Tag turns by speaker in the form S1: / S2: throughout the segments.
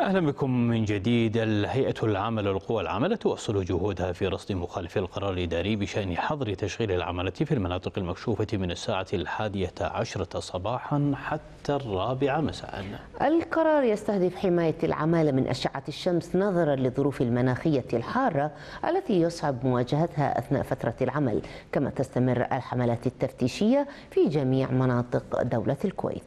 S1: أهلا بكم من جديد الهيئة العامة للقوى العاملة توصل جهودها في رصد مخالفي القرار الإداري بشأن حظر تشغيل العملة في المناطق المكشوفة من الساعة الحادية عشرة صباحا حتى الرابعة مساء
S2: القرار يستهدف حماية العمالة من أشعة الشمس نظرا للظروف المناخية الحارة التي يصعب مواجهتها أثناء فترة العمل كما تستمر الحملات التفتيشية في جميع مناطق دولة الكويت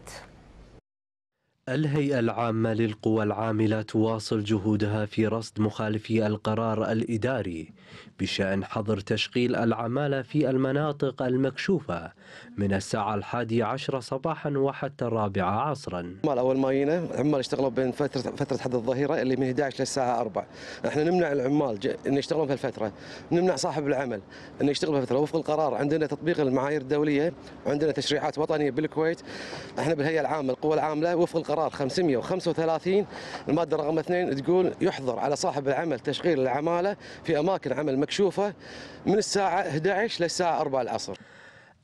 S3: الهيئة العامة للقوى العاملة تواصل جهودها في رصد مخالفي القرار الإداري بشأن حظر تشغيل العمالة في المناطق المكشوفة من الساعة الحادية عشرة صباحا وحتى الرابعة عصرا
S4: عمال أول ما ينا عمال يشتغلوا بين فترة فترة حد الظهيرة اللي من 11 للساعة 4 احنا نمنع العمال أن يشتغلون في الفترة نمنع صاحب العمل أنه يشتغل في الفترة وفق القرار عندنا تطبيق المعايير الدولية وعندنا تشريعات وطنية بالكويت احنا بالهيئة العامة القوى العاملة وفق القرار قرار 535 الماده رقم 2 تقول يحظر على صاحب العمل تشغيل العماله في اماكن
S3: عمل مكشوفه من الساعه 11 للساعه 4 العصر.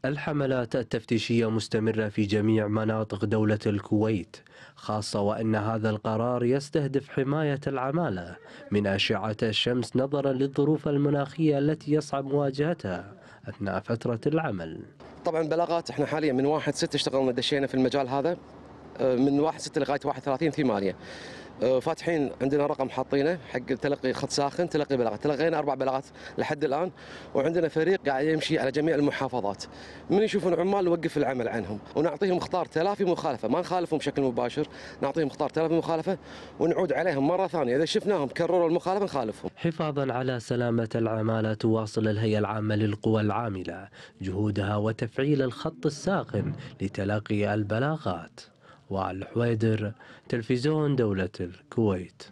S3: الحملات التفتيشية مستمرة في جميع مناطق دولة الكويت خاصة وأن هذا القرار يستهدف حماية العمالة من أشعة الشمس نظرا للظروف المناخية التي يصعب مواجهتها أثناء فترة العمل
S4: طبعا بلاغات احنا حاليا من واحد ستة اشتغلنا دشينا في المجال هذا آه، من 1 6 لغايه 31 8 آه، فاتحين عندنا رقم حاطينه حق تلقي خط ساخن تلقي بلاغات تلقينا اربع بلاغات لحد الان وعندنا فريق قاعد يمشي على جميع المحافظات من يشوفون عمال نوقف العمل عنهم ونعطيهم اختار تلافي مخالفه ما نخالفهم بشكل مباشر نعطيهم اختار تلافي مخالفه ونعود عليهم مره ثانيه اذا شفناهم كرروا المخالفه نخالفهم
S3: حفاظا على سلامه العماله تواصل الهيئه العامه للقوى العامله جهودها وتفعيل الخط الساخن لتلقي البلاغات وعلى الحويدر تلفزيون دولة الكويت